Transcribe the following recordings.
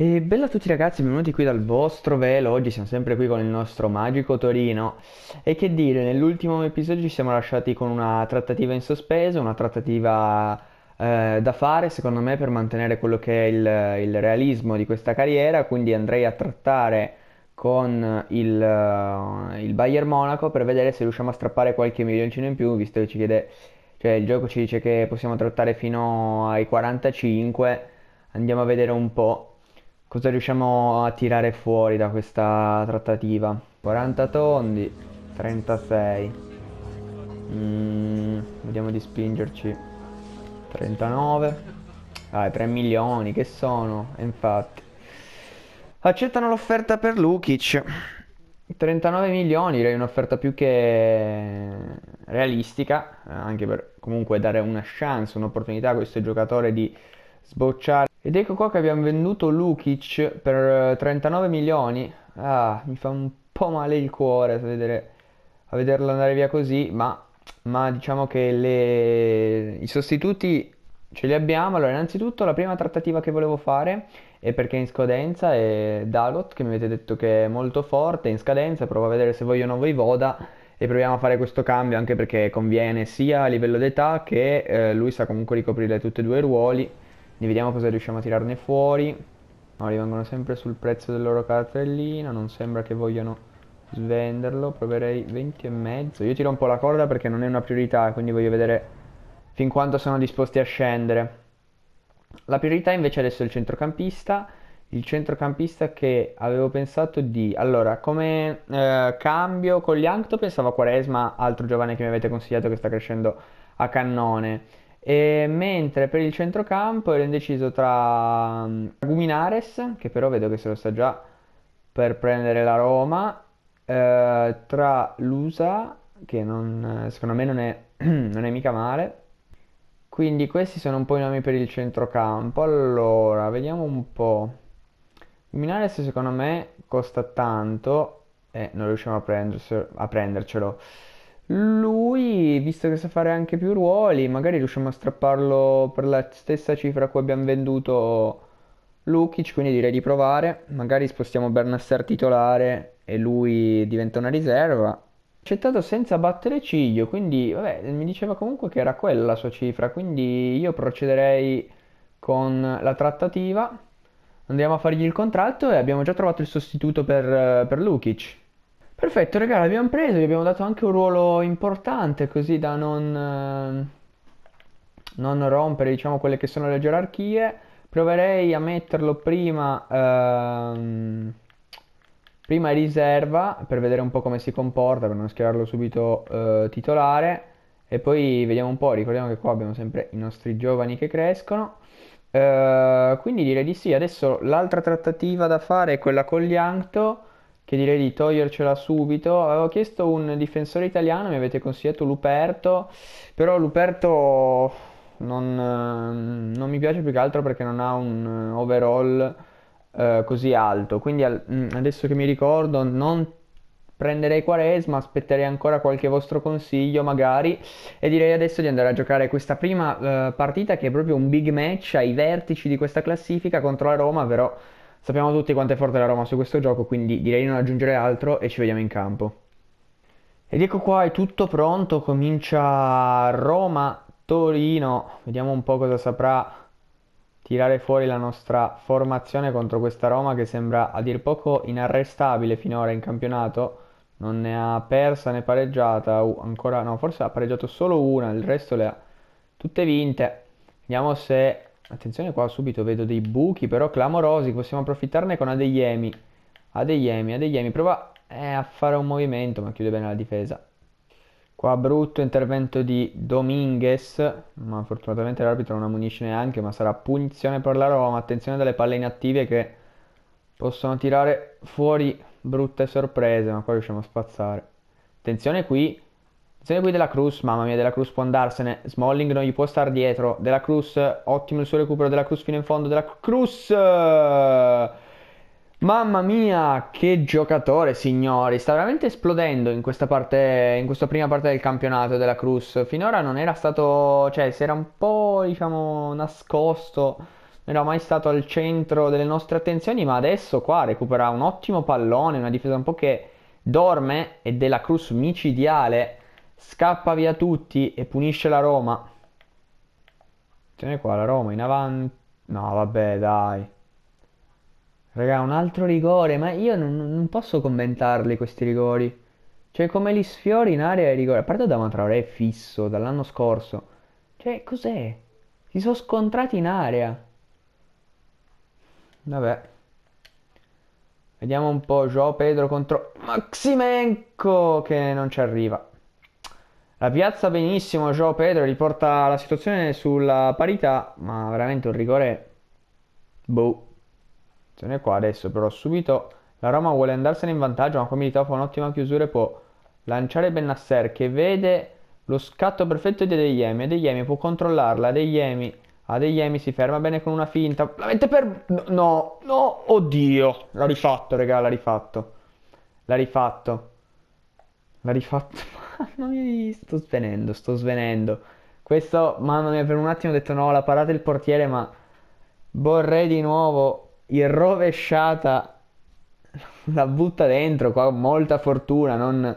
E bella a tutti ragazzi, benvenuti qui dal vostro Velo, oggi siamo sempre qui con il nostro magico Torino E che dire, nell'ultimo episodio ci siamo lasciati con una trattativa in sospeso, una trattativa eh, da fare secondo me per mantenere quello che è il, il, realismo di questa carriera Quindi andrei a trattare con il, uh, il Bayern Monaco per vedere se riusciamo a strappare qualche milioncino in più Visto che ci chiede, cioè il gioco ci dice che possiamo trattare fino ai 45, andiamo a vedere un po' cosa riusciamo a tirare fuori da questa trattativa? 40 tondi, 36. Mm, vediamo di spingerci. 39. Dai, 3 milioni, che sono? Infatti. Accettano l'offerta per Lukic. 39 milioni, direi un'offerta più che realistica, eh, anche per comunque dare una chance, un'opportunità a questo giocatore di sbocciare. Ed ecco qua che abbiamo venduto Lukic per 39 eh, milioni. Ah, mi fa un po' male il cuore a, vedere, a vederlo andare via così, ma, ma diciamo che le, i sostituti ce li abbiamo. Allora, innanzitutto la prima trattativa che volevo fare è perché è in scadenza è Dalot, che mi avete detto che è molto forte, è in scadenza, provo a vedere se vogliono voi Voda e proviamo a fare questo cambio anche perché conviene sia a livello d'età che eh, lui sa comunque ricoprire tutti e due i ruoli quindi vediamo cosa riusciamo a tirarne fuori. No, rimangono sempre sul prezzo del loro cartellino, non sembra che vogliano svenderlo. Proverei 20 e mezzo. Io tiro un po' la corda perché non è una priorità, quindi voglio vedere fin quanto sono disposti a scendere. La priorità invece adesso è il centrocampista. Il centrocampista che avevo pensato di... Allora, come eh, cambio con gli Yankto pensavo a Quaresma, altro giovane che mi avete consigliato che sta crescendo a cannone. E mentre per il centrocampo ero indeciso tra mm, Guminares, che però vedo che se lo sta già per prendere la Roma, eh, tra Lusa, che non, secondo me non è, non è mica male. Quindi questi sono un po' i nomi per il centrocampo. Allora, vediamo un po'. Guminares secondo me costa tanto e eh, non riusciamo a, A prendercelo. Lui, visto che sa fare anche più ruoli, magari riusciamo a strapparlo per la stessa cifra a cui abbiamo venduto Lukic, quindi direi di provare. Magari spostiamo Bernasser titolare e lui diventa una riserva. Accettato senza battere ciglio, quindi vabbè, mi diceva comunque che era quella la sua cifra, quindi io procederei con la trattativa. Andiamo a fargli il contratto e abbiamo già trovato il sostituto per, per Lukic. Perfetto, ragazzi, l'abbiamo preso, gli abbiamo dato anche un ruolo importante così da non, eh, non rompere, diciamo, quelle che sono le gerarchie. Proverei a metterlo prima, ehm, prima in riserva per vedere un po' come si comporta, per non schierarlo subito eh, titolare. E poi vediamo un po', ricordiamo che qua abbiamo sempre i nostri giovani che crescono. Eh, quindi direi di sì, adesso l'altra trattativa da fare è quella con gli Liangto che direi di togliercela subito. Avevo chiesto un difensore italiano, mi avete consigliato Luperto, però Luperto non, non mi piace più che altro perché non ha un overall eh, così alto. Quindi al, mm, adesso che mi ricordo non prenderei Quaresma, aspetterei ancora qualche vostro consiglio magari e direi adesso di andare a giocare questa prima eh, partita che è proprio un big match ai vertici di questa classifica contro la Roma, però Sappiamo tutti quanto è forte la Roma su questo gioco, quindi direi di non aggiungere altro e ci vediamo in campo. Ed ecco qua, è tutto pronto, comincia Roma-Torino, vediamo un po' cosa saprà tirare fuori la nostra formazione contro questa Roma che sembra a dir poco inarrestabile finora in campionato, non ne ha persa né pareggiata, uh, ancora no, forse ha pareggiato solo una, il resto le ha tutte vinte. Vediamo se Attenzione qua, subito vedo dei buchi però clamorosi, possiamo approfittarne con Adeyemi. Adeyemi, Adeyemi, prova eh, a fare un movimento ma chiude bene la difesa. Qua brutto intervento di Dominguez, ma fortunatamente l'arbitro non ammunisce neanche, ma sarà punizione per la Roma. Attenzione dalle palle inattive che possono tirare fuori brutte sorprese, ma qua riusciamo a spazzare. Attenzione qui, se ne poi Della Cruz, mamma mia, Della Cruz può andarsene. Smalling non gli può stare dietro. Della Cruz, ottimo il suo recupero. Della Cruz fino in fondo. Della Cruz. Mamma mia, che giocatore, signori. Sta veramente esplodendo in questa, parte, in questa prima parte del campionato della Cruz. Finora non era stato, cioè, si era un po', diciamo, nascosto. Non era mai stato al centro delle nostre attenzioni, ma adesso qua recupera un ottimo pallone, una difesa un po' che dorme e della Cruz micidiale Scappa via tutti e punisce la Roma. Tieni qua la Roma in avanti. No, vabbè, dai. Raga, un altro rigore, ma io non, non posso commentarli questi rigori. Cioè, come li sfiori in area i rigori. A parte da è fisso, dall'anno scorso. Cioè, cos'è? Si sono scontrati in area. Vabbè. Vediamo un po' Joao Pedro contro Maximenko che non ci arriva. La piazza benissimo, Joao Pedro riporta la situazione sulla parità, ma veramente un rigore... Boh. Situazione qua adesso, però subito la Roma vuole andarsene in vantaggio, ma come Militao fa un'ottima chiusura e può lanciare Bennasser che vede lo scatto perfetto di Adeyemi. Adeyemi può controllarla, Adeyemi... Adeyemi ah, si ferma bene con una finta, la mette per... No, no, oddio, l'ha rifatto, regà, l'ha rifatto. L'ha rifatto. L'ha rifatto. Mamma mia, sto svenendo, sto svenendo. Questo, mamma mia, per un attimo ho detto no, la parata il portiere, ma vorrei di nuovo il rovesciata. La butta dentro, qua molta fortuna, non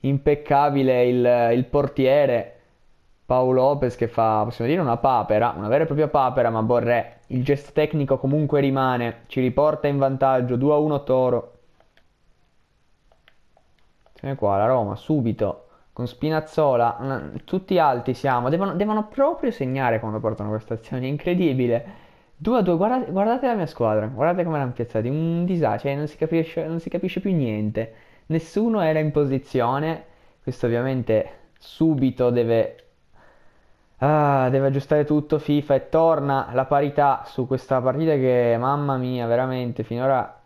impeccabile il, il portiere. Paolo Lopez che fa, possiamo dire, una papera, una vera e propria papera, ma Borré, il gesto tecnico comunque rimane, ci riporta in vantaggio, 2-1 Toro. Attenzione qua, la Roma subito con Spinazzola, tutti alti siamo, devono, devono proprio segnare quando portano questa azione, incredibile. 2 a 2, guardate, guardate, la mia squadra, guardate come l'hanno piazzati, un disastro, cioè non si, capisce, non si capisce più niente. Nessuno era in posizione, questo ovviamente subito deve Ah, deve aggiustare tutto FIFA e torna la parità su questa partita che, mamma mia, veramente finora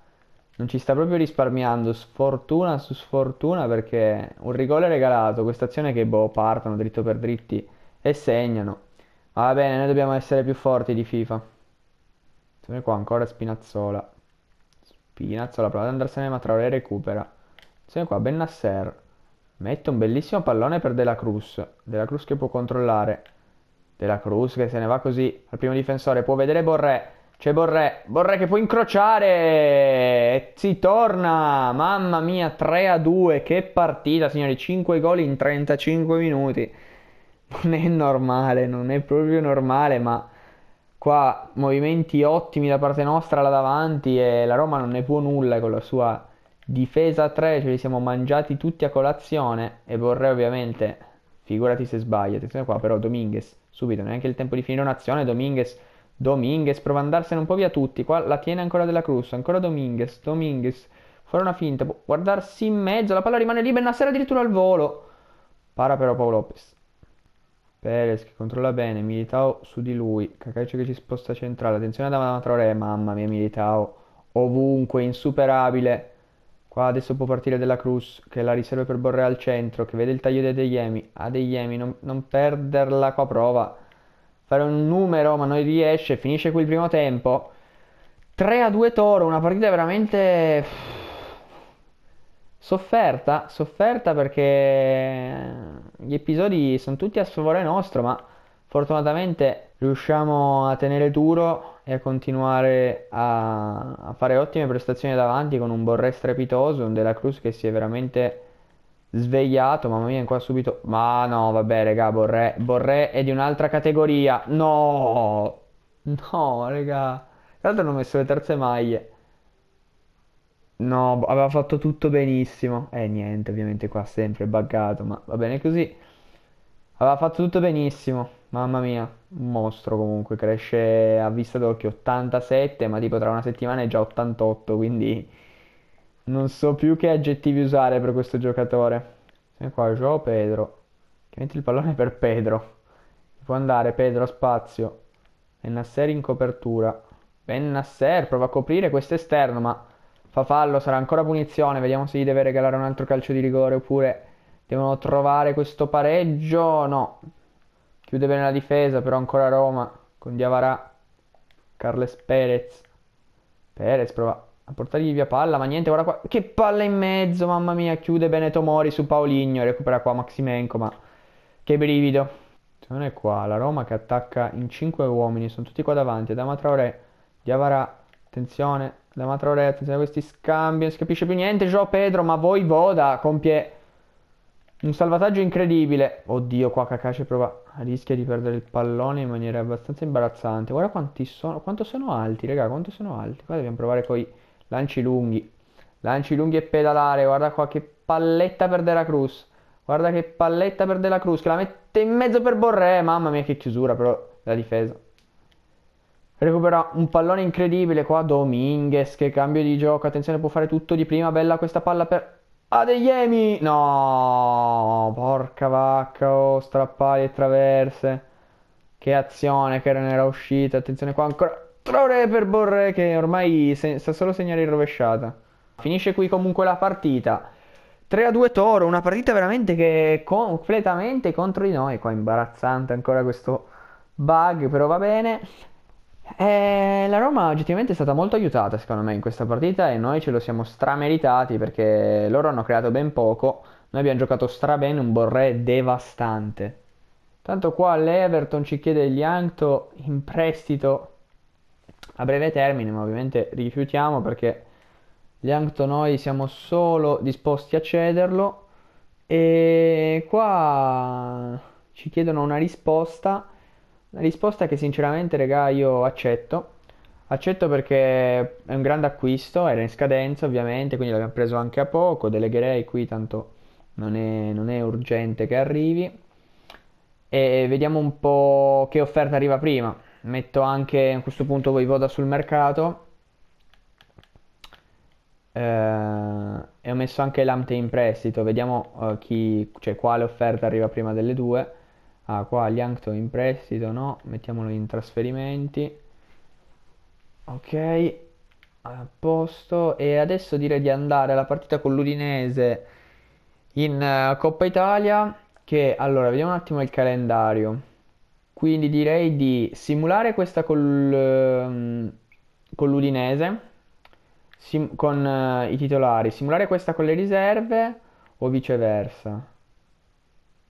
non ci sta proprio risparmiando sfortuna su sfortuna perché un rigore regalato, questa azione che boh partono dritto per dritti e segnano. Ma va bene, noi dobbiamo essere più forti di FIFA. Siamo qua ancora Spinazzola. Spinazzola prova ad andarsene ma Traoré recupera. Siamo qua Bennasser. Mette un bellissimo pallone per De La Cruz. De La Cruz che può controllare. De La Cruz che se ne va così al primo difensore. Può vedere Borré. C'è cioè, Borré, Borré che può incrociare, si torna, mamma mia, 3 a 2, che partita signori, 5 gol in 35 minuti. Non è normale, non è proprio normale, ma qua movimenti ottimi da parte nostra là davanti e la Roma non ne può nulla con la sua difesa 3, ce li siamo mangiati tutti a colazione e Borré ovviamente, figurati se sbaglia, attenzione qua però Dominguez, subito, neanche il tempo di finire un'azione, Dominguez Dominguez prova ad andarsene un po' via tutti. Qua la tiene ancora della Cruz. Ancora Dominguez. Dominguez. Fuori una finta. Può boh, guardarsi in mezzo. La palla rimane libera. Nasser addirittura al volo. Para però Paolo Lopez. Perez che controlla bene. Militao su di lui. Cacaccio che ci sposta centrale. Attenzione ad Amatore. Mamma mia Militao. Ovunque. Insuperabile. Qua adesso può partire della Cruz che la riserva per Borrea al centro. Che vede il taglio di Adeyemi. Adeyemi non, non perderla qua prova fare un numero ma non riesce, finisce qui il primo tempo. 3 a 2 Toro, una partita veramente sofferta, sofferta perché gli episodi sono tutti a sfavore nostro, ma fortunatamente riusciamo a tenere duro e a continuare a, a fare ottime prestazioni davanti con un Borré strepitoso, un De La Cruz che si è veramente Svegliato, mamma mia, qua subito. Ma no, vabbè, raga, Borré. Borré è di un'altra categoria. No! No, raga. Tra l'altro hanno messo le terze maglie. No, aveva fatto tutto benissimo. E eh, niente, ovviamente qua sempre buggato, ma va bene così. Aveva fatto tutto benissimo. Mamma mia, un mostro comunque. Cresce a vista d'occhio 87, ma tipo tra una settimana è già 88, quindi... Non so più che aggettivi usare per questo giocatore. Senti qua, Joao Pedro. Che mette il pallone per Pedro. Può andare Pedro a spazio. Ben Nasser in copertura. Ben Nasser prova a coprire questo esterno, ma fa fallo, sarà ancora punizione. Vediamo se gli deve regalare un altro calcio di rigore oppure devono trovare questo pareggio. No. Chiude bene la difesa, però ancora Roma con Diavarà. Carles Perez. Perez prova a portargli via palla, ma niente, guarda qua, che palla in mezzo, mamma mia, chiude bene Tomori su Paoligno, recupera qua Maximenko, ma che brivido. Non è qua, la Roma che attacca in 5 uomini, sono tutti qua davanti, Adama Traoré, Diavara, attenzione, Adama Traoré, attenzione a questi scambi, non si capisce più niente, Gio Pedro, ma voi Voda compie un salvataggio incredibile, oddio qua Kakashi prova, rischia di perdere il pallone in maniera abbastanza imbarazzante, guarda quanti sono, quanto sono alti, raga, quanto sono alti, qua dobbiamo provare coi Lanci lunghi. Lanci lunghi e pedalare. Guarda qua che palletta per De La Cruz. Guarda che palletta per De La Cruz. Che la mette in mezzo per Borré. Eh, mamma mia che chiusura però la difesa. Recupera un pallone incredibile qua Dominguez che cambio di gioco, attenzione può fare tutto di prima, bella questa palla per Adeyemi, no, porca vacca, oh, strappali e traverse, che azione che era uscita, attenzione qua ancora, 4 ore per Borre che ormai se- sta solo segnare in rovesciata. Finisce qui comunque la partita. 3 a 2 Toro, una partita veramente che è completamente contro di noi. Qua imbarazzante ancora questo bug, però va bene. E eh, la Roma oggettivamente è stata molto aiutata secondo me in questa partita e noi ce lo siamo strameritati perché loro hanno creato ben poco. Noi abbiamo giocato stra bene un Borré devastante. Tanto qua l'Everton ci chiede gli Yankto in prestito a breve termine, ma ovviamente rifiutiamo perché Liangto noi siamo solo disposti a cederlo e qua ci chiedono una risposta, una risposta che sinceramente regà io accetto. Accetto perché è un grande acquisto, era in scadenza ovviamente, quindi l'abbiamo preso anche a poco, delegherei qui tanto non è, non è urgente che arrivi e vediamo un po' che offerta arriva prima metto anche a questo punto Voivoda sul mercato eh, e ho messo anche Lamte in prestito vediamo eh, chi, cioè, quale offerta arriva prima delle due ah qua Liangto in prestito no mettiamolo in trasferimenti ok a posto e adesso direi di andare alla partita con l'Udinese in uh, Coppa Italia che allora vediamo un attimo il calendario quindi direi di simulare questa col, ehm, con l'Udinese, sim, con uh, i titolari, simulare questa con le riserve o viceversa.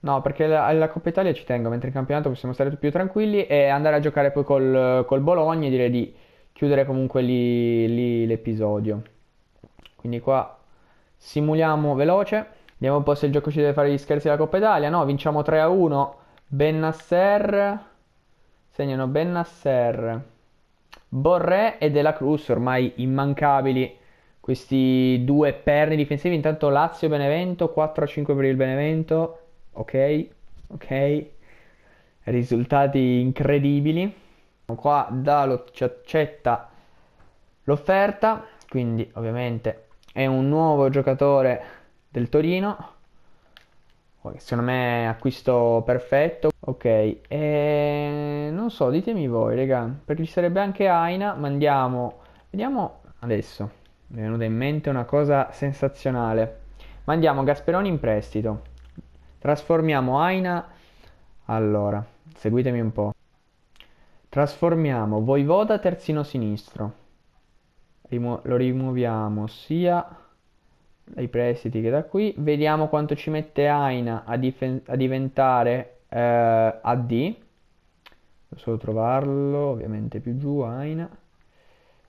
No, perché alla Coppa Italia ci tengo, mentre in campionato possiamo stare più tranquilli e andare a giocare poi col, col Bologna e direi di chiudere comunque lì, lì l'episodio. Quindi qua simuliamo veloce, vediamo un po' se il gioco ci deve fare gli scherzi alla Coppa Italia, no, vinciamo 3 a 1 Bennasser segnano Bennasser Borré e Della Cruz ormai immancabili questi due perni difensivi intanto Lazio-Benevento 4-5 per il Benevento ok ok risultati incredibili qua Dalo ci accetta l'offerta quindi ovviamente è un nuovo giocatore del Torino secondo me acquisto perfetto. Ok, e... non so, ditemi voi, raga. Perché ci sarebbe anche Aina, ma andiamo... Vediamo adesso. Mi è venuta in mente una cosa sensazionale. Mandiamo Gasperoni in prestito. Trasformiamo Aina... Allora, seguitemi un po'. Trasformiamo Voivoda terzino sinistro. Rimu lo rimuoviamo sia i prestiti che da qui. Vediamo quanto ci mette Aina a, a diventare eh, AD. posso trovarlo, ovviamente più giù, Aina.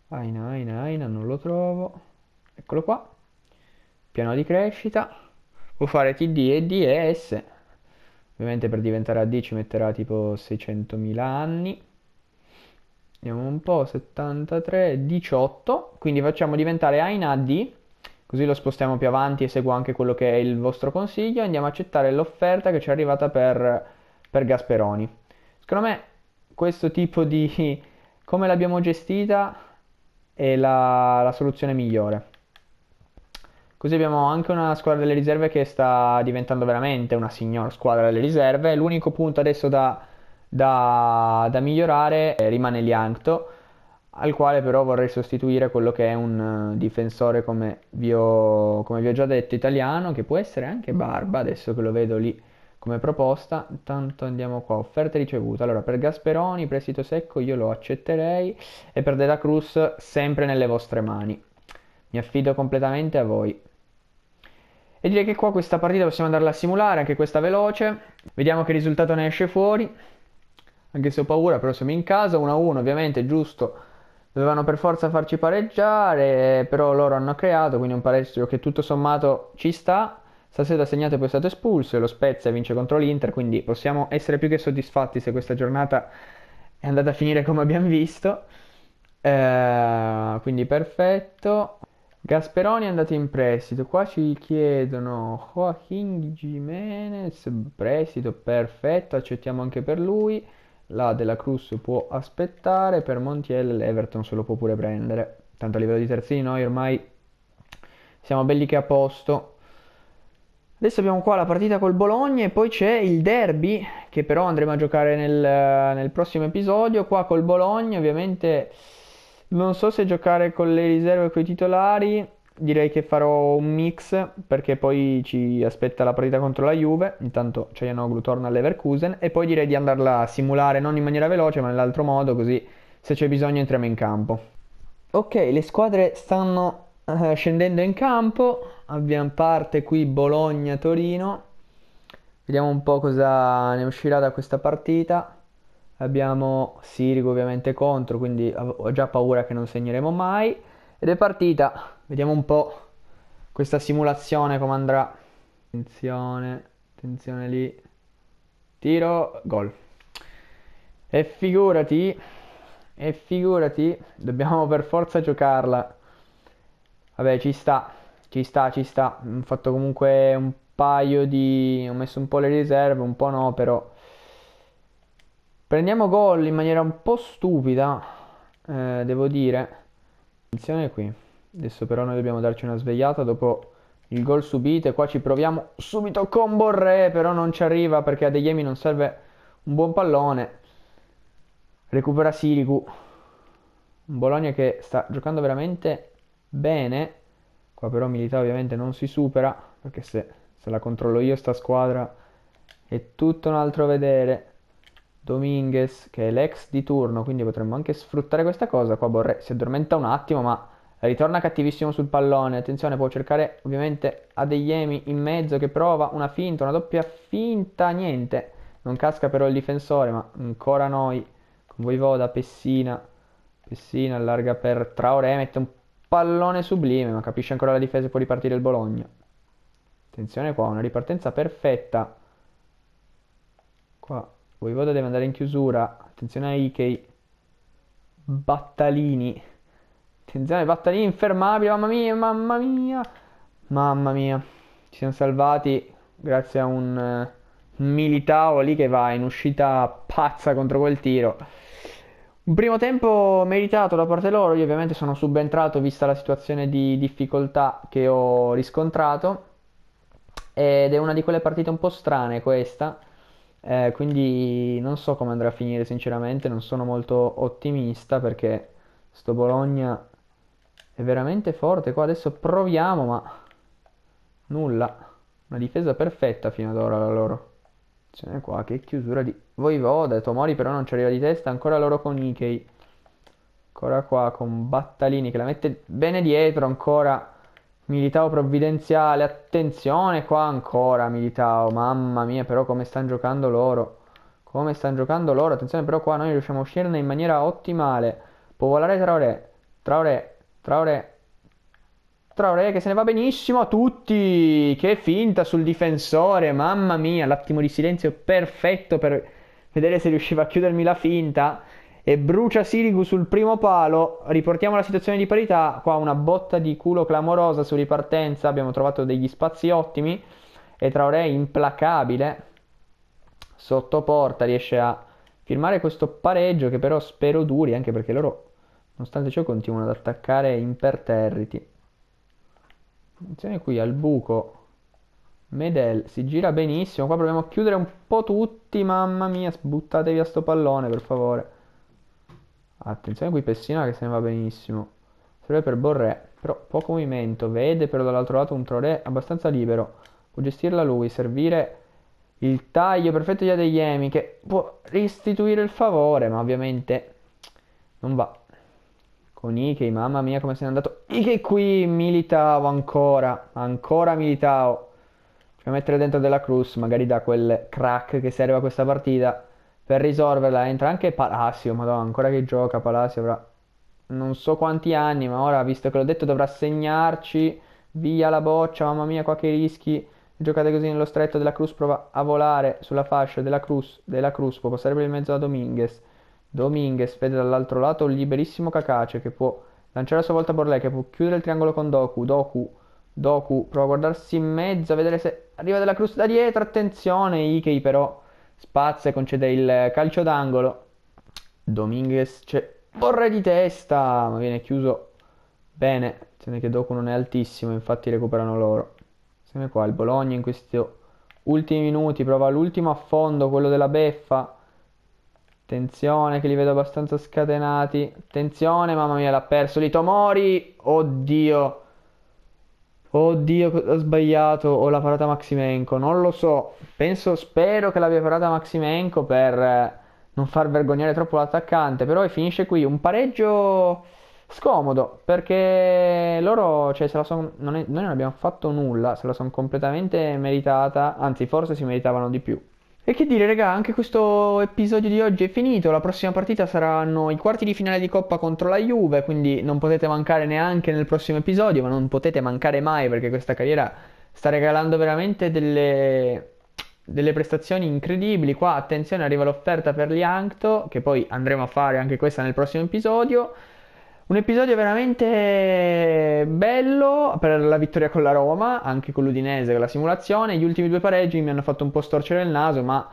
Aina, Aina, Aina, non lo trovo. Eccolo qua. Piano di crescita. Può fare TD e DS. Ovviamente per diventare AD ci metterà tipo 600.000 anni. Vediamo un po', 73, 18. Quindi facciamo diventare Aina AD Così lo spostiamo più avanti e seguo anche quello che è il vostro consiglio. Andiamo a accettare l'offerta che ci è arrivata per, per Gasperoni. Secondo me questo tipo di... come l'abbiamo gestita è la, la soluzione migliore. Così abbiamo anche una squadra delle riserve che sta diventando veramente una signora squadra delle riserve. L'unico punto adesso da, da, da migliorare eh, rimane Liangto al quale però vorrei sostituire quello che è un eh, difensore come vi ho, come vi ho già detto italiano, che può essere anche Barba, adesso che lo vedo lì come proposta. Tanto andiamo qua, offerta ricevuta. Allora, per Gasperoni, prestito secco, io lo accetterei e per Dela Cruz sempre nelle vostre mani. Mi affido completamente a voi. E direi che qua questa partita possiamo andarla a simulare, anche questa veloce. Vediamo che risultato ne esce fuori. Anche se ho paura, però siamo in casa, 1-1 ovviamente, giusto Dovevano per forza farci pareggiare, però loro hanno creato, quindi un pareggio che tutto sommato ci sta. Stasera segnato e poi è stato espulso e lo Spezia vince contro l'Inter, quindi possiamo essere più che soddisfatti se questa giornata è andata a finire come abbiamo visto. Eh, quindi perfetto. Gasperoni è andato in prestito. Qua ci chiedono Joaquin Jimenez, prestito perfetto, accettiamo anche per lui la della Cruz può aspettare, per Montiel l'Everton se lo può pure prendere. Tanto a livello di terzini noi ormai siamo belli che a posto. Adesso abbiamo qua la partita col Bologna e poi c'è il derby che però andremo a giocare nel, nel prossimo episodio. Qua col Bologna ovviamente non so se giocare con le riserve e con i titolari direi che farò un mix perché poi ci aspetta la partita contro la Juve, intanto Cianoglu torna all'Everkusen e poi direi di andarla a simulare non in maniera veloce ma nell'altro modo così se c'è bisogno entriamo in campo. Ok, le squadre stanno eh, scendendo in campo, abbiamo parte qui Bologna-Torino, vediamo un po' cosa ne uscirà da questa partita. Abbiamo Sirico ovviamente contro, quindi ho già paura che non segneremo mai. Ed è partita Vediamo un po' questa simulazione come andrà. Attenzione, attenzione lì. Tiro, gol. E figurati, e figurati, dobbiamo per forza giocarla. Vabbè, ci sta, ci sta, ci sta. Ho fatto comunque un paio di... ho messo un po' le riserve, un po' no, però... Prendiamo gol in maniera un po' stupida, eh, devo dire. Attenzione qui. Adesso però noi dobbiamo darci una svegliata dopo il gol subito e qua ci proviamo subito con Borré, però non ci arriva perché a Deiemi non serve un buon pallone. Recupera Sirigu. Un Bologna che sta giocando veramente bene. Qua però Milita ovviamente non si supera perché se, se la controllo io sta squadra è tutto un altro vedere. Dominguez che è l'ex di turno quindi potremmo anche sfruttare questa cosa. Qua Borré si addormenta un attimo ma Ritorna cattivissimo sul pallone. Attenzione, può cercare ovviamente Adeyemi in mezzo che prova una finta, una doppia finta, niente. Non casca però il difensore, ma ancora noi. Con voi voda, Pessina. Pessina allarga per Traoré, mette un pallone sublime, ma capisce ancora la difesa e può ripartire il Bologna. Attenzione qua, una ripartenza perfetta. Qua, Voivoda deve andare in chiusura. Attenzione a Ikei. Battalini Attenzione, lì, infermabile, mamma mia, mamma mia. Mamma mia. Ci siamo salvati grazie a un, uh, Militao lì che va in uscita pazza contro quel tiro. Un primo tempo meritato da parte loro, io ovviamente sono subentrato vista la situazione di difficoltà che ho riscontrato. Ed è una di quelle partite un po' strane questa. Eh, quindi non so come andrà a finire sinceramente, non sono molto ottimista perché sto Bologna è veramente forte qua. Adesso proviamo, ma... Nulla. Una difesa perfetta fino ad ora la loro. Attenzione qua, che chiusura di Voivoda. Tomori però non ci arriva di testa. Ancora loro con Ikei. Ancora qua con Battalini che la mette bene dietro. Ancora Militao provvidenziale. Attenzione qua ancora Militao. Mamma mia però come stanno giocando loro. Come stanno giocando loro. Attenzione però qua noi riusciamo a uscirne in maniera ottimale. Può volare Traoré. Traoré Traoré. Traoré che se ne va benissimo a tutti. Che finta sul difensore. Mamma mia, l'attimo di silenzio perfetto per vedere se riusciva a chiudermi la finta. E brucia Sirigu sul primo palo. Riportiamo la situazione di parità. Qua una botta di culo clamorosa su ripartenza. Abbiamo trovato degli spazi ottimi. E Traoré implacabile. Sotto porta riesce a firmare questo pareggio che però spero duri anche perché loro Nonostante ciò continuano ad attaccare imperterriti. Attenzione qui al buco. Medel si gira benissimo. Qua proviamo a chiudere un po' tutti. Mamma mia, buttate via sto pallone, per favore. Attenzione qui Pessina che se ne va benissimo. Serve per Borré. Però poco movimento. Vede però dall'altro lato un Troré abbastanza libero. Può gestirla lui. Servire il taglio perfetto di Adeyemi che può restituire il favore. Ma ovviamente non va con Ikei, mamma mia come se n'è andato. Ikei qui, militavo ancora, ancora Militao. Cioè mettere dentro della Cruz, magari da quel crack che serve a questa partita. Per risolverla entra anche Palacio, madonna, ancora che gioca Palacio avrà non so quanti anni, ma ora visto che l'ho detto dovrà segnarci. Via la boccia, mamma mia qua che rischi. Giocate così nello stretto della Cruz, prova a volare sulla fascia della Cruz, della Cruz, può passare per il mezzo da Dominguez. Dominguez vede dall'altro lato un liberissimo Kakace che può lanciare a sua volta Borlè che può chiudere il triangolo con Doku. Doku, Doku prova a guardarsi in mezzo a vedere se arriva della cruz da dietro. Attenzione, Ikei però spazza e concede il calcio d'angolo. Dominguez c'è Borré di testa, ma viene chiuso bene. Attenzione che Doku non è altissimo, infatti recuperano loro. Sembra qua il Bologna in questi ultimi minuti prova l'ultimo affondo, quello della beffa Attenzione che li vedo abbastanza scatenati. Attenzione, mamma mia, l'ha perso. Di Tomori. Oddio. Oddio, ho sbagliato. O l'ha parata Maximenko. Non lo so. Penso, spero che l'abbia parata Maximenko per eh, non far vergognare troppo l'attaccante. Però finisce qui. Un pareggio scomodo. Perché loro, cioè, son, non è, noi non abbiamo fatto nulla. Se la sono completamente meritata. Anzi, forse si meritavano di più. E che dire, raga, anche questo episodio di oggi è finito. La prossima partita saranno i quarti di finale di Coppa contro la Juve, quindi non potete mancare neanche nel prossimo episodio, ma non potete mancare mai perché questa carriera sta regalando veramente delle, delle prestazioni incredibili. Qua, attenzione, arriva l'offerta per gli Liancto, che poi andremo a fare anche questa nel prossimo episodio. Un episodio veramente bello per la vittoria con la Roma, anche con l'Udinese, con la simulazione. Gli ultimi due pareggi mi hanno fatto un po' storcere il naso, ma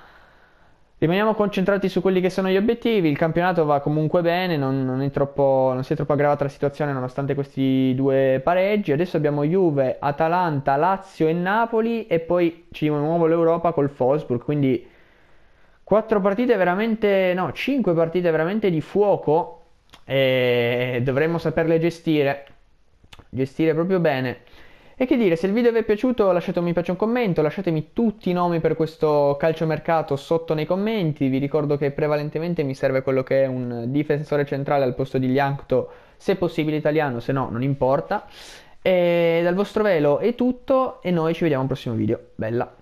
rimaniamo concentrati su quelli che sono gli obiettivi. Il campionato va comunque bene, non, non, troppo, non si è troppo aggravata la situazione nonostante questi due pareggi. Adesso abbiamo Juve, Atalanta, Lazio e Napoli e poi ci di nuovo l'Europa col Fosburg, quindi... quattro partite veramente, no, cinque partite veramente di fuoco e dovremmo saperle gestire, gestire proprio bene. E che dire, se il video vi è piaciuto lasciate un mi piace un commento, lasciatemi tutti i nomi per questo calciomercato sotto nei commenti, vi ricordo che prevalentemente mi serve quello che è un difensore centrale al posto di Liancto, se possibile italiano, se no non importa. E dal vostro velo è tutto e noi ci vediamo al prossimo video. Bella!